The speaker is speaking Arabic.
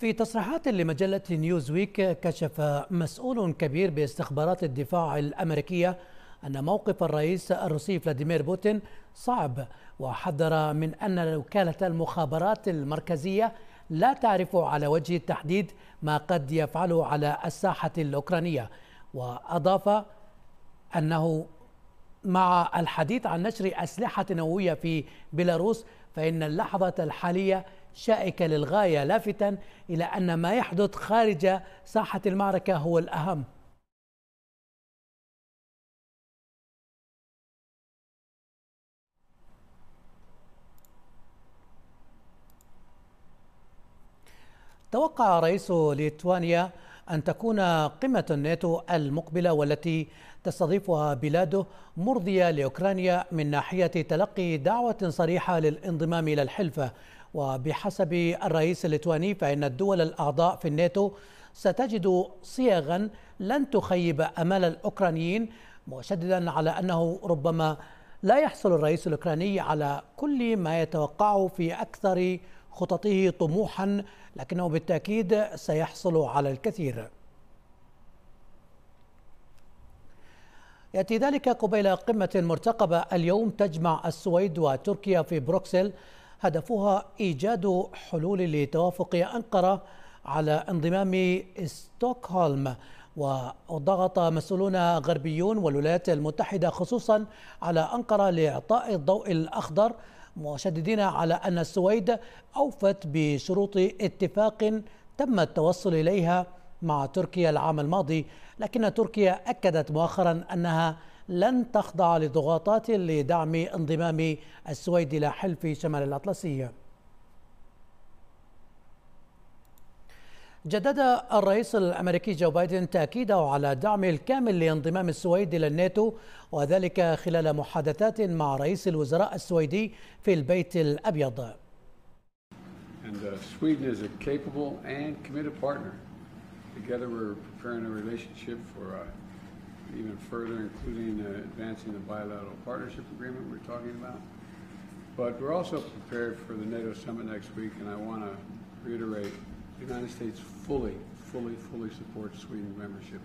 في تصريحات لمجلة نيوزويك كشف مسؤول كبير باستخبارات الدفاع الأمريكية أن موقف الرئيس الروسي فلاديمير بوتين صعب وحذر من أن وكالة المخابرات المركزية لا تعرف على وجه التحديد ما قد يفعله على الساحة الأوكرانية وأضاف أنه مع الحديث عن نشر أسلحة نووية في بيلاروس فإن اللحظة الحالية شائكة للغاية لافتا إلى أن ما يحدث خارج ساحة المعركة هو الأهم توقع رئيس ليتوانيا أن تكون قمة الناتو المقبلة والتي تستضيفها بلاده مرضية لأوكرانيا من ناحية تلقي دعوة صريحة للانضمام إلى الحلفة وبحسب الرئيس الليتواني فإن الدول الأعضاء في الناتو ستجد صياغا لن تخيب أمال الأوكرانيين مشددا على أنه ربما لا يحصل الرئيس الأوكراني على كل ما يتوقعه في أكثر خططه طموحا لكنه بالتأكيد سيحصل على الكثير يأتي ذلك قبيل قمة مرتقبة اليوم تجمع السويد وتركيا في بروكسل هدفها إيجاد حلول لتوافق أنقرة على انضمام ستوكهولم وضغط مسؤولون غربيون والولايات المتحدة خصوصا على أنقرة لإعطاء الضوء الأخضر مشددين على أن السويد أوفت بشروط اتفاق تم التوصل إليها مع تركيا العام الماضي لكن تركيا أكدت مؤخرا أنها لن تخضع لضغوطات لدعم انضمام السويد إلى حلف شمال الأطلسي جدد الرئيس الامريكي جو بايدن تاكيده على دعم الكامل لانضمام السويد الى الناتو وذلك خلال محادثات مع رئيس الوزراء السويدي في البيت الابيض. And, uh, even further, including uh, advancing the bilateral partnership agreement we're talking about. But we're also prepared for the NATO summit next week, and I want to reiterate the United States fully, fully, fully supports Sweden membership